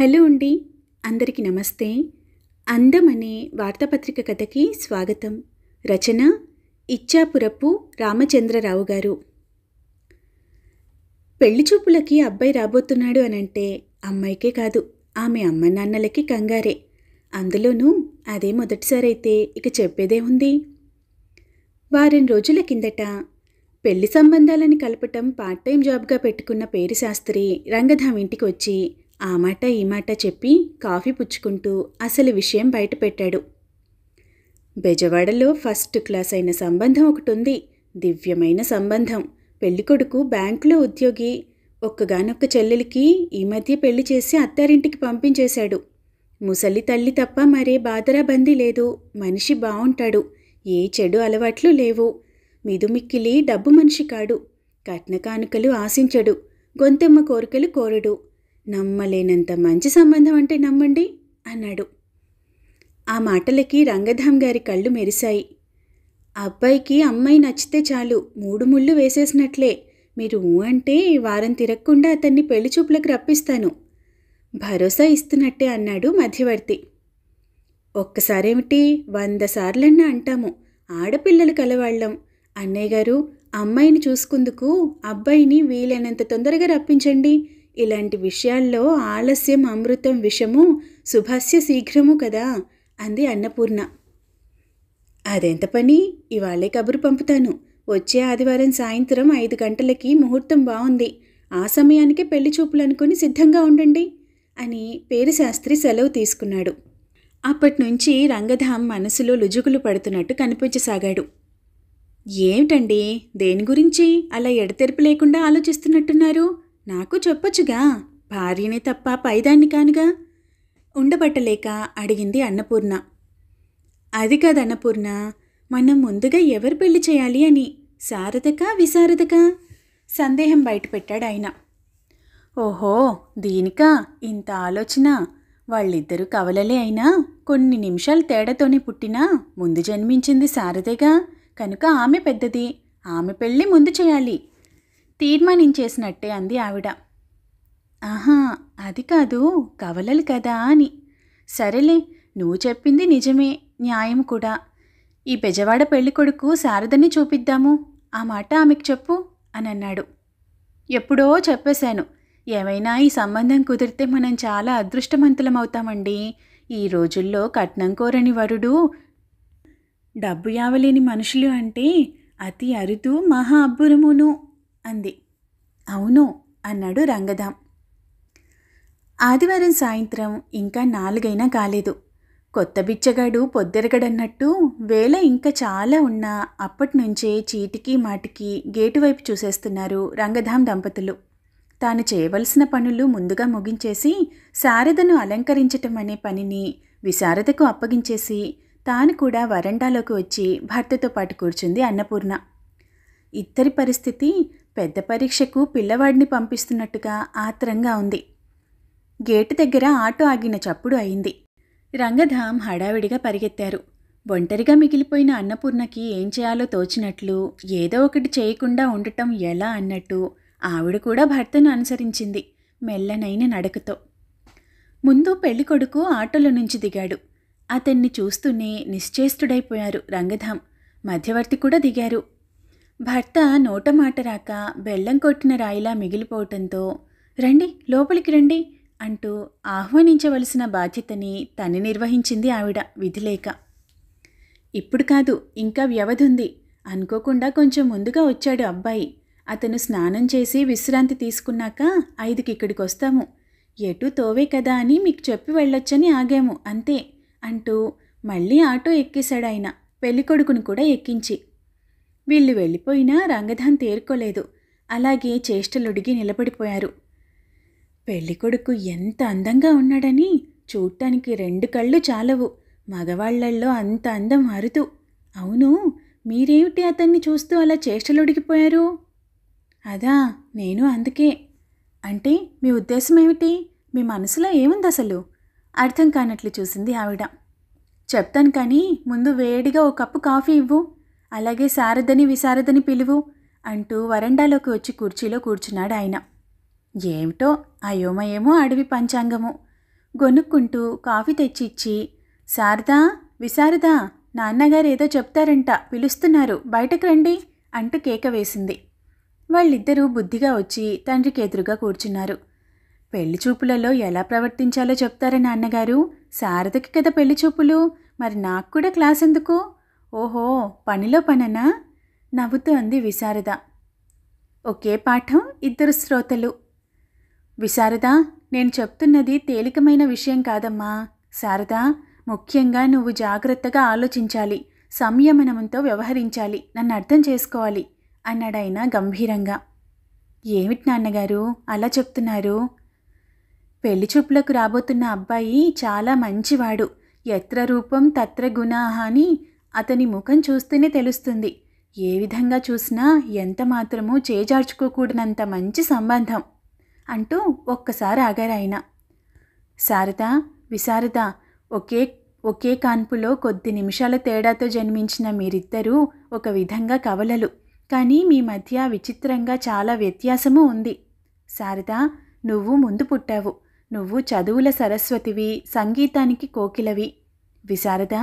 hello అండి అందరికీ నమస్తే అందం అనే వార్తాపత్రిక కథకి స్వాగతం రచన ఇచ్చాపురపు రామచంద్రరావు గారు పెళ్లి చూపులకి అబ్బాయి రాబోతున్నాడు అనంటే అమ్మాయికే కాదు ఆమె అమ్మ నాన్నలకి కంగారే అందులోనూ అదే మొదటిసారైతే ఇక చెప్పేదే ఉంది వారం రోజుల కిందట పెళ్లి సంబంధాలని కలపటం పార్ట్ టైం జాబ్గా పెట్టుకున్న పేరు శాస్త్రి రంగధాం ఇంటికి వచ్చి ఆ మాట ఈ మాట చెప్పి కాఫీ పుచ్చుకుంటూ అసలు విషయం బయటపెట్టాడు బెజవాడలో ఫస్ట్ క్లాస్ అయిన సంబంధం ఒకటి ఉంది దివ్యమైన సంబంధం పెళ్ళికొడుకు బ్యాంకులో ఉద్యోగి ఒక్కగానొక్క చెల్లెలికి ఈ మధ్య పెళ్లి చేసి అత్తారింటికి పంపించేశాడు ముసలి తల్లి తప్ప మరే బందీ లేదు మనిషి బావుంటాడు ఏ చెడు అలవాట్లు లేవు మిదుమిక్కిలి డబ్బు మనిషి కాడు కట్న కానుకలు ఆశించడు గొంతెమ్మ కోరికలు కోరడు నమ్మలేనంత మంచి సంబంధం అంటే నమ్మండి అన్నాడు ఆ మాటలకి రంగధాం గారి కళ్ళు మెరిశాయి అబ్బాయికి అమ్మాయి నచ్చితే చాలు మూడు ముళ్ళు వేసేసినట్లే మీరు ఊ అంటే వారం తిరగకుండా అతన్ని పెళ్లి చూపులకు రప్పిస్తాను భరోసా ఇస్తున్నట్టే అన్నాడు మధ్యవర్తి ఒక్కసారేమిటి వంద సార్లన్నా అంటాము ఆడపిల్లలు కలవాళ్ళం అన్నయ్య గారు అమ్మాయిని చూసుకుందుకు అబ్బాయిని వీలైనంత తొందరగా రప్పించండి ఇలాంటి విషయాల్లో ఆలస్యం అమృతం విషము శుభస్య శీఘ్రము కదా అంది అన్నపూర్ణ అదెంత పని ఇవాళే కబురు పంపుతాను వచ్చే ఆదివారం సాయంత్రం ఐదు గంటలకి ముహూర్తం బాగుంది ఆ సమయానికి పెళ్లి అనుకుని సిద్ధంగా ఉండండి అని పేరు శాస్త్రి సెలవు తీసుకున్నాడు అప్పటినుంచి రంగధామ్ మనసులో లుజుగులు పడుతున్నట్టు కనిపించసాగాడు ఏమిటండి దేని గురించి అలా ఎడతెరిపి లేకుండా ఆలోచిస్తున్నట్టున్నారు నాకు చెప్పొచ్చుగా భార్యనే తప్ప పైదాన్ని కానుగా ఉండబట్టలేక అడిగింది అన్నపూర్ణ అది కాదు అన్నపూర్ణ మనం ముందుగా ఎవరు పెళ్లి చేయాలి అని సారథక విశారదక సందేహం బయటపెట్టాడు ఆయన ఓహో దీనికా ఇంత ఆలోచన వాళ్ళిద్దరూ కవలలే అయినా కొన్ని నిమిషాలు తేడాతోనే పుట్టినా ముందు జన్మించింది సారదేగా కనుక ఆమె పెద్దది ఆమె పెళ్ళి ముందు చేయాలి తీర్మానించేసినట్టే అంది ఆవిడ ఆహా అది కాదు కవలలు కదా అని సరేలే నువ్వు చెప్పింది నిజమే న్యాయం కూడా ఈ బెజవాడ పెళ్లి కొడుకు శారదని చూపిద్దాము ఆ మాట ఆమెకు చెప్పు అని అన్నాడు ఎప్పుడో చెప్పేశాను ఏమైనా ఈ సంబంధం కుదిరితే మనం చాలా అదృష్టవంతులం అవుతామండి ఈ రోజుల్లో కట్నం కోరని వరుడు డబ్బు యావలేని మనుషులు అంటే అతి అరుదు మహా అబ్బురమును అంది అవును అన్నాడు రంగధాం ఆదివారం సాయంత్రం ఇంకా నాలుగైనా కాలేదు కొత్త బిచ్చగాడు పొద్దెరగడన్నట్టు వేళ ఇంకా చాలా ఉన్నా అప్పటినుంచే చీటికి మాటికి గేటు వైపు చూసేస్తున్నారు రంగధాం దంపతులు తాను చేయవలసిన పనులు ముందుగా ముగించేసి శారదను అలంకరించటం అనే పనిని విశారదకు అప్పగించేసి తాను కూడా వరండాలోకి వచ్చి భర్తతో పాటు కూర్చుంది అన్నపూర్ణ ఇద్దరి పరిస్థితి పెద్ద పరీక్షకు పిల్లవాడిని పంపిస్తున్నట్టుగా ఆత్రంగా ఉంది గేటు దగ్గర ఆటో ఆగిన చప్పుడు అయింది రంగధాం హడావిడిగా పరిగెత్తారు ఒంటరిగా మిగిలిపోయిన అన్నపూర్ణకి ఏం చేయాలో తోచినట్లు ఏదో ఒకటి చేయకుండా ఉండటం ఎలా అన్నట్టు ఆవిడ కూడా భర్తను అనుసరించింది మెల్లనైన నడకతో ముందు పెళ్ళికొడుకు ఆటోలో నుంచి దిగాడు అతన్ని చూస్తూనే నిశ్చేస్తుడైపోయారు రంగధాం మధ్యవర్తి కూడా దిగారు భర్త నోట మాట రాక బెల్లం కొట్టిన రాయిలా మిగిలిపోవటంతో రండి లోపలికి రండి అంటూ ఆహ్వానించవలసిన బాధ్యతని తను నిర్వహించింది ఆవిడ విధిలేక ఇప్పుడు కాదు ఇంకా వ్యవధి ఉంది అనుకోకుండా కొంచెం ముందుగా వచ్చాడు అబ్బాయి అతను స్నానం చేసి విశ్రాంతి తీసుకున్నాక ఐదుకి ఇక్కడికి వస్తాము ఎటు తోవే కదా అని మీకు చెప్పి వెళ్ళొచ్చని ఆగాము అంతే అంటూ మళ్ళీ ఆటో ఎక్కేశాడు ఆయన పెళ్ళికొడుకును కూడా ఎక్కించి వీళ్ళు వెళ్ళిపోయినా రంగధాన్ తేరుకోలేదు అలాగే చేష్టలుడిగి నిలబడిపోయారు పెళ్ళికొడుకు ఎంత అందంగా ఉన్నాడని చూడటానికి రెండు కళ్ళు చాలవు మగవాళ్లల్లో అంత అందం అరుదు అవును మీరేమిటి అతన్ని చూస్తూ అలా చేష్టలుడిగిపోయారు అదా నేను అందుకే అంటే మీ ఉద్దేశం ఏమిటి మీ మనసులో ఏముంది అసలు అర్థం కానట్లు చూసింది ఆవిడ చెప్తాను కానీ ముందు వేడిగా ఒక కప్పు కాఫీ ఇవ్వు అలాగే శారదని విశారదని పిలువు అంటూ వరండాలోకి వచ్చి కుర్చీలో కూర్చున్నాడు ఆయన ఏమిటో అయోమయేమో అడవి పంచాంగము గొనుక్కుంటూ కాఫీ తెచ్చిచ్చి శారదా విశారదా నాన్నగారు ఏదో చెప్తారంట పిలుస్తున్నారు బయటకు రండి అంటూ కేక వేసింది వాళ్ళిద్దరూ బుద్ధిగా వచ్చి తండ్రికి ఎదురుగా కూర్చున్నారు పెళ్లి చూపులలో ఎలా ప్రవర్తించాలో చెప్తారా నాన్నగారు శారదకి కదా పెళ్లి చూపులు మరి నాకు కూడా క్లాస్ ఎందుకు ఓహో పనిలో పననా నవ్వుతూ అంది విశారద ఒకే పాఠం ఇద్దరు శ్రోతలు విశారద నేను చెప్తున్నది తేలికమైన విషయం కాదమ్మా శారద ముఖ్యంగా నువ్వు జాగ్రత్తగా ఆలోచించాలి సంయమనంతో వ్యవహరించాలి నన్ను అర్థం చేసుకోవాలి అన్నాడైనా గంభీరంగా ఏమిటి నాన్నగారు అలా చెప్తున్నారు పెళ్లి చూపులకు రాబోతున్న అబ్బాయి చాలా మంచివాడు ఎత్ర రూపం తత్ర గుణాహ అని అతని ముఖం చూస్తేనే తెలుస్తుంది ఏ విధంగా చూసినా ఎంత మాత్రమూ చేజార్చుకోకూడనంత మంచి సంబంధం అంటూ ఒక్కసారి ఆగారాయన శారద విశారద ఒకే ఒకే కాన్పులో కొద్ది నిమిషాల తేడాతో జన్మించిన మీరిద్దరూ ఒక విధంగా కవలలు కానీ మీ మధ్య విచిత్రంగా చాలా వ్యత్యాసము ఉంది శారద నువ్వు ముందు పుట్టావు నువ్వు చదువుల సరస్వతివి సంగీతానికి కోకిలవి విశారద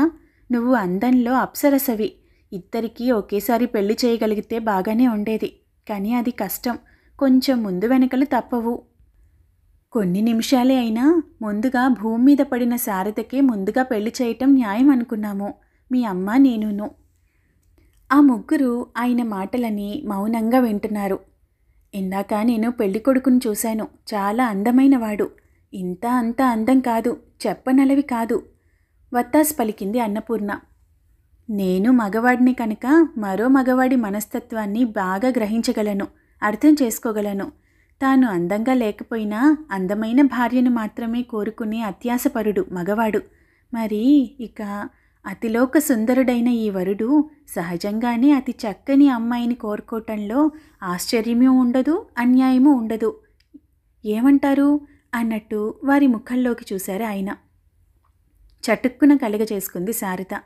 నువ్వు అందంలో అప్సరసవి ఇద్దరికీ ఒకేసారి పెళ్లి చేయగలిగితే బాగానే ఉండేది కానీ అది కష్టం కొంచెం ముందు వెనకలు తప్పవు కొన్ని నిమిషాలే అయినా ముందుగా భూమి మీద పడిన శారదకే ముందుగా పెళ్లి చేయటం న్యాయం అనుకున్నాము మీ అమ్మ నేనును ఆ ముగ్గురు ఆయన మాటలని మౌనంగా వింటున్నారు ఇందాక నేను పెళ్లి కొడుకును చూశాను చాలా అందమైనవాడు ఇంత అంత అందం కాదు చెప్పనలవి కాదు వత్తాస్ పలికింది అన్నపూర్ణ నేను మగవాడిని కనుక మరో మగవాడి మనస్తత్వాన్ని బాగా గ్రహించగలను అర్థం చేసుకోగలను తాను అందంగా లేకపోయినా అందమైన భార్యను మాత్రమే కోరుకునే అత్యాసపరుడు మగవాడు మరి ఇక అతిలోక సుందరుడైన ఈ వరుడు సహజంగానే అతి చక్కని అమ్మాయిని కోరుకోవటంలో ఆశ్చర్యమూ ఉండదు అన్యాయమూ ఉండదు ఏమంటారు అన్నట్టు వారి ముఖంలోకి చూశారు ఆయన చటుక్కున కలగజేసుకుంది చేసుకుంది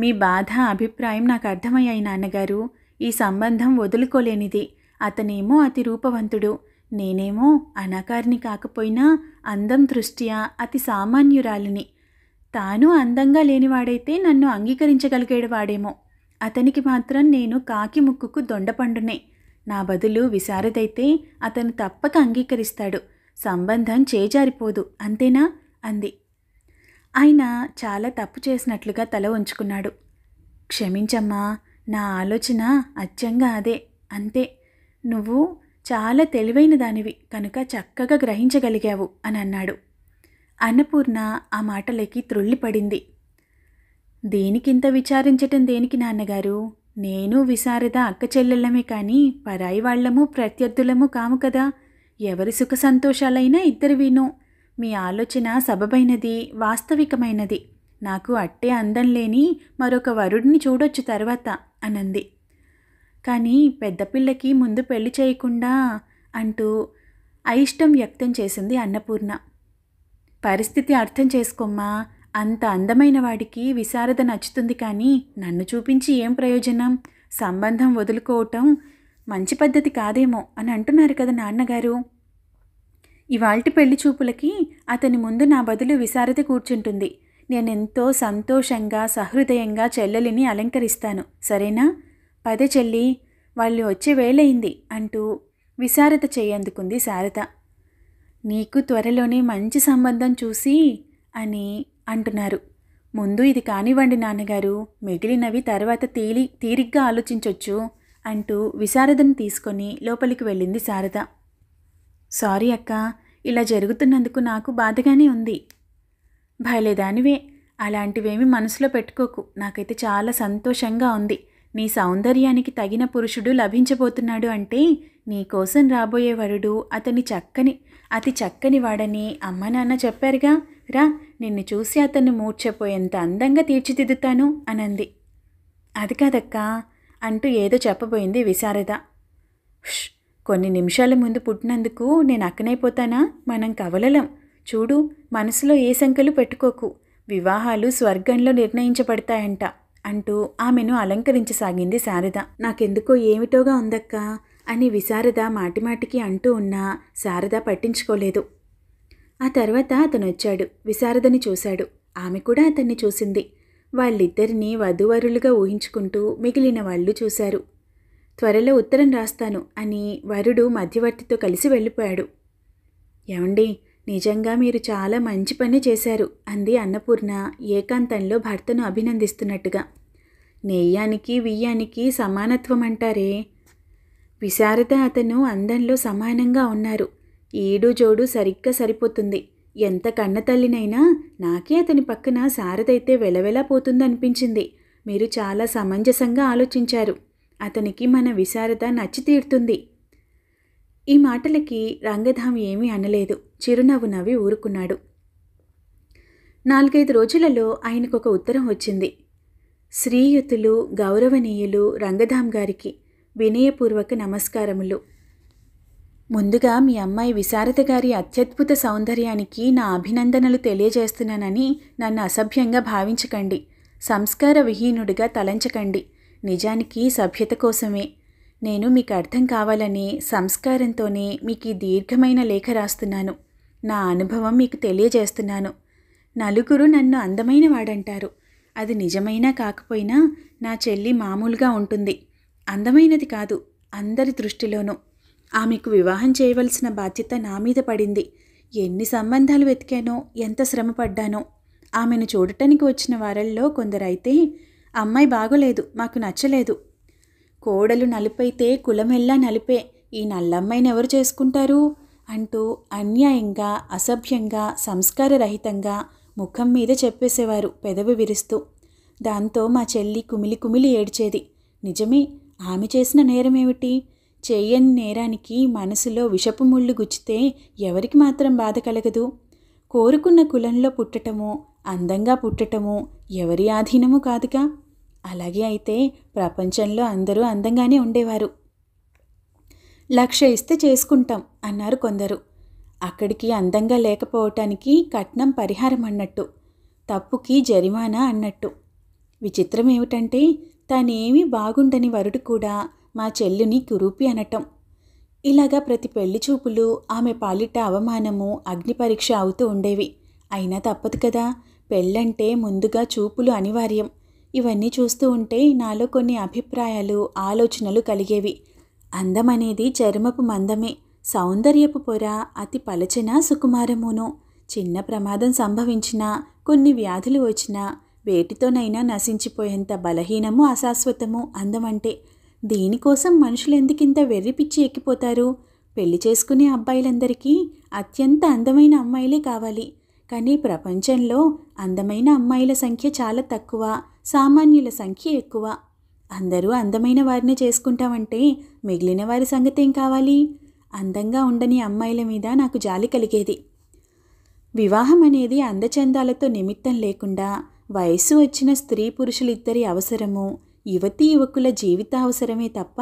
మీ బాధ అభిప్రాయం నాకు అర్థమయ్యాయి నాన్నగారు ఈ సంబంధం వదులుకోలేనిది అతనేమో అతి రూపవంతుడు నేనేమో అనాకారిని కాకపోయినా అందం దృష్ట్యా అతి సామాన్యురాలిని తాను అందంగా లేనివాడైతే నన్ను అంగీకరించగలిగేవాడేమో అతనికి మాత్రం నేను కాకి ముక్కుకు దొండపండునే నా బదులు విశారదైతే అతను తప్పక అంగీకరిస్తాడు సంబంధం చేజారిపోదు అంతేనా అంది ఆయన చాలా తప్పు చేసినట్లుగా తల ఉంచుకున్నాడు క్షమించమ్మా నా ఆలోచన అచ్చంగా అదే అంతే నువ్వు చాలా తెలివైన దానివి కనుక చక్కగా గ్రహించగలిగావు అని అన్నాడు అన్నపూర్ణ ఆ మాటలకి త్రుళ్ళిపడింది దేనికింత విచారించటం దేనికి నాన్నగారు నేను విశారద అక్క చెల్లెళ్ళమే కానీ పరాయి వాళ్లము ప్రత్యర్థులము కాము కదా ఎవరి సుఖ సంతోషాలైనా ఇద్దరు వినో మీ ఆలోచన సబబైనది వాస్తవికమైనది నాకు అట్టే అందం లేని మరొక వరుడిని చూడొచ్చు తర్వాత అనంది కానీ పెద్దపిల్లకి ముందు పెళ్లి చేయకుండా అంటూ అయిష్టం వ్యక్తం చేసింది అన్నపూర్ణ పరిస్థితి అర్థం చేసుకోమ్మా అంత అందమైన వాడికి విశారద నచ్చుతుంది కానీ నన్ను చూపించి ఏం ప్రయోజనం సంబంధం వదులుకోవటం మంచి పద్ధతి కాదేమో అని అంటున్నారు కదా నాన్నగారు ఇవాల్టి పెళ్లి చూపులకి అతని ముందు నా బదులు విశారది కూర్చుంటుంది నేనెంతో సంతోషంగా సహృదయంగా చెల్లెలిని అలంకరిస్తాను సరేనా పదే చెల్లి వాళ్ళు వచ్చే వేలైంది అంటూ విశారత చేయందుకుంది శారద నీకు త్వరలోనే మంచి సంబంధం చూసి అని అంటున్నారు ముందు ఇది కానివ్వండి నాన్నగారు మిగిలినవి తర్వాత తీలి తీరిగ్గా ఆలోచించవచ్చు అంటూ విశారదను తీసుకొని లోపలికి వెళ్ళింది శారదా సారీ అక్క ఇలా జరుగుతున్నందుకు నాకు బాధగానే ఉంది భయలేదానివే అలాంటివేమి మనసులో పెట్టుకోకు నాకైతే చాలా సంతోషంగా ఉంది నీ సౌందర్యానికి తగిన పురుషుడు లభించబోతున్నాడు అంటే నీకోసం రాబోయే వరుడు అతని చక్కని అతి చక్కని వాడని అమ్మ నాన్న చెప్పారుగా రా నిన్ను చూసి అతన్ని మూర్చపోయేంత అందంగా తీర్చిదిద్దుతాను అనంది అది కాదక్కా అంటూ ఏదో చెప్పబోయింది విశారద కొన్ని నిమిషాల ముందు పుట్టినందుకు నేను అక్కనైపోతానా మనం కవలలం చూడు మనసులో ఏ శంకలు పెట్టుకోకు వివాహాలు స్వర్గంలో నిర్ణయించబడతాయంట అంటూ ఆమెను అలంకరించసాగింది శారద నాకెందుకో ఏమిటోగా ఉందక్క అని విశారద మాటిమాటికి అంటూ ఉన్నా శారద పట్టించుకోలేదు ఆ తర్వాత అతను వచ్చాడు విశారదని చూశాడు ఆమె కూడా అతన్ని చూసింది వాళ్ళిద్దరినీ వధూవరులుగా ఊహించుకుంటూ మిగిలిన వాళ్ళు చూశారు త్వరలో ఉత్తరం రాస్తాను అని వరుడు మధ్యవర్తితో కలిసి వెళ్ళిపోయాడు ఏమండి నిజంగా మీరు చాలా మంచి పని చేశారు అంది అన్నపూర్ణ ఏకాంతంలో భర్తను అభినందిస్తున్నట్టుగా నెయ్యానికి వియ్యానికి సమానత్వం అంటారే విశారద అతను అందంలో సమానంగా ఉన్నారు ఈడు జోడు సరిగ్గా సరిపోతుంది ఎంత కన్నతల్లినైనా నాకే అతని పక్కన సారదైతే వెలవెలా పోతుందనిపించింది మీరు చాలా సమంజసంగా ఆలోచించారు అతనికి మన విశారద నచ్చి తీరుతుంది ఈ మాటలకి రంగధాం ఏమీ అనలేదు చిరునవ్వు నవ్వి ఊరుకున్నాడు నాలుగైదు రోజులలో ఆయనకొక ఉత్తరం వచ్చింది శ్రీయుతులు గౌరవనీయులు రంగధాం గారికి వినయపూర్వక నమస్కారములు ముందుగా మీ అమ్మాయి విశారద గారి అత్యద్భుత సౌందర్యానికి నా అభినందనలు తెలియజేస్తున్నానని నన్ను అసభ్యంగా భావించకండి సంస్కార విహీనుడిగా తలంచకండి నిజానికి సభ్యత కోసమే నేను మీకు అర్థం కావాలని సంస్కారంతోనే మీకు ఈ దీర్ఘమైన లేఖ రాస్తున్నాను నా అనుభవం మీకు తెలియజేస్తున్నాను నలుగురు నన్ను అందమైన వాడంటారు అది నిజమైనా కాకపోయినా నా చెల్లి మామూలుగా ఉంటుంది అందమైనది కాదు అందరి దృష్టిలోనూ ఆమెకు వివాహం చేయవలసిన బాధ్యత నా మీద పడింది ఎన్ని సంబంధాలు వెతికానో ఎంత శ్రమపడ్డానో ఆమెను చూడటానికి వచ్చిన వారల్లో కొందరైతే అమ్మాయి బాగోలేదు మాకు నచ్చలేదు కోడలు నలుపైతే కులమెల్లా నలిపే ఈ నల్లమ్మాయిని ఎవరు చేసుకుంటారు అంటూ అన్యాయంగా అసభ్యంగా సంస్కారరహితంగా ముఖం మీద చెప్పేసేవారు పెదవి విరుస్తూ దాంతో మా చెల్లి కుమిలి కుమిలి ఏడ్చేది నిజమే ఆమె చేసిన నేరమేమిటి చేయని నేరానికి మనసులో విషపు ముళ్ళు గుచ్చితే ఎవరికి మాత్రం బాధ కలగదు కోరుకున్న కులంలో పుట్టటము అందంగా పుట్టటము ఎవరి ఆధీనము కాదుగా అలాగే అయితే ప్రపంచంలో అందరూ అందంగానే ఉండేవారు లక్ష ఇస్తే చేసుకుంటాం అన్నారు కొందరు అక్కడికి అందంగా లేకపోవటానికి కట్నం పరిహారం అన్నట్టు తప్పుకి జరిమానా అన్నట్టు విచిత్రం ఏమిటంటే తానేమీ బాగుండని వరుడు కూడా మా చెల్లుని కురూపి అనటం ఇలాగా ప్రతి పెళ్లి చూపులు ఆమె పాలిట అవమానము అగ్నిపరీక్ష అవుతూ ఉండేవి అయినా తప్పదు కదా పెళ్ళంటే ముందుగా చూపులు అనివార్యం ఇవన్నీ చూస్తూ ఉంటే నాలో కొన్ని అభిప్రాయాలు ఆలోచనలు కలిగేవి అందమనేది చర్మపు మందమే సౌందర్యపు పొర అతి పలచన సుకుమారమును చిన్న ప్రమాదం సంభవించినా కొన్ని వ్యాధులు వచ్చినా వేటితోనైనా నశించిపోయేంత బలహీనము అశాశ్వతము అందమంటే దీనికోసం మనుషులు ఎందుకింత వెర్రిపిచ్చి ఎక్కిపోతారు పెళ్లి చేసుకునే అబ్బాయిలందరికీ అత్యంత అందమైన అమ్మాయిలే కావాలి కానీ ప్రపంచంలో అందమైన అమ్మాయిల సంఖ్య చాలా తక్కువ సామాన్యుల సంఖ్య ఎక్కువ అందరూ అందమైన వారిని చేసుకుంటామంటే మిగిలిన వారి సంగతి ఏం కావాలి అందంగా ఉండని అమ్మాయిల మీద నాకు జాలి కలిగేది వివాహం అనేది అందచందాలతో నిమిత్తం లేకుండా వయస్సు వచ్చిన స్త్రీ పురుషులిద్దరి అవసరము యువతీ యువకుల జీవిత అవసరమే తప్ప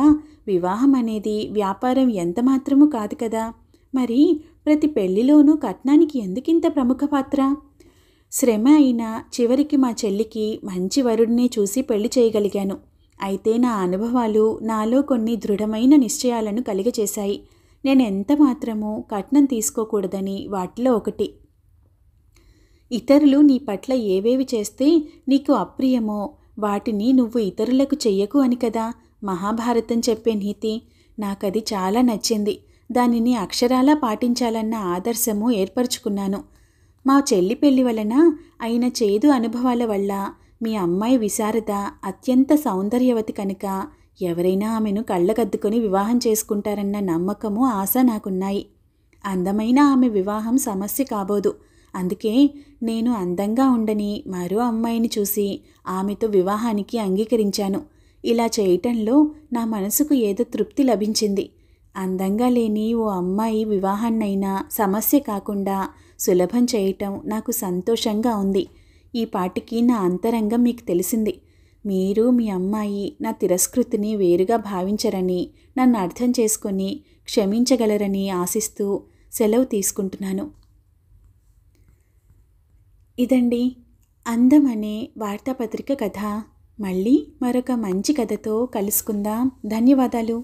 వివాహం అనేది వ్యాపారం ఎంత మాత్రము కాదు కదా మరి ప్రతి పెళ్లిలోనూ కట్నానికి ఎందుకింత ప్రముఖ పాత్ర శ్రమ అయినా చివరికి మా చెల్లికి మంచి వరుడిని చూసి పెళ్లి చేయగలిగాను అయితే నా అనుభవాలు నాలో కొన్ని దృఢమైన నిశ్చయాలను కలిగచేశాయి నేను ఎంత మాత్రమూ కట్నం తీసుకోకూడదని వాటిలో ఒకటి ఇతరులు నీ పట్ల ఏవేవి చేస్తే నీకు అప్రియమో వాటిని నువ్వు ఇతరులకు చెయ్యకు అని కదా మహాభారతం చెప్పే నీతి నాకది చాలా నచ్చింది దానిని అక్షరాలా పాటించాలన్న ఆదర్శము ఏర్పరచుకున్నాను మా చెల్లి పెళ్లి వలన అయిన చేదు అనుభవాల వల్ల మీ అమ్మాయి విశారద అత్యంత సౌందర్యవతి కనుక ఎవరైనా ఆమెను కళ్ళగద్దుకొని వివాహం చేసుకుంటారన్న నమ్మకము ఆశ నాకున్నాయి అందమైన ఆమె వివాహం సమస్య కాబోదు అందుకే నేను అందంగా ఉండని మరో అమ్మాయిని చూసి ఆమెతో వివాహానికి అంగీకరించాను ఇలా చేయటంలో నా మనసుకు ఏదో తృప్తి లభించింది అందంగా లేని ఓ అమ్మాయి వివాహాన్నైనా సమస్య కాకుండా సులభం చేయటం నాకు సంతోషంగా ఉంది ఈ పాటికి నా అంతరంగం మీకు తెలిసింది మీరు మీ అమ్మాయి నా తిరస్కృతిని వేరుగా భావించరని నన్ను అర్థం చేసుకొని క్షమించగలరని ఆశిస్తూ సెలవు తీసుకుంటున్నాను ఇదండి అందం అనే వార్తాపత్రిక కథ మళ్ళీ మరొక మంచి కథతో కలుసుకుందాం ధన్యవాదాలు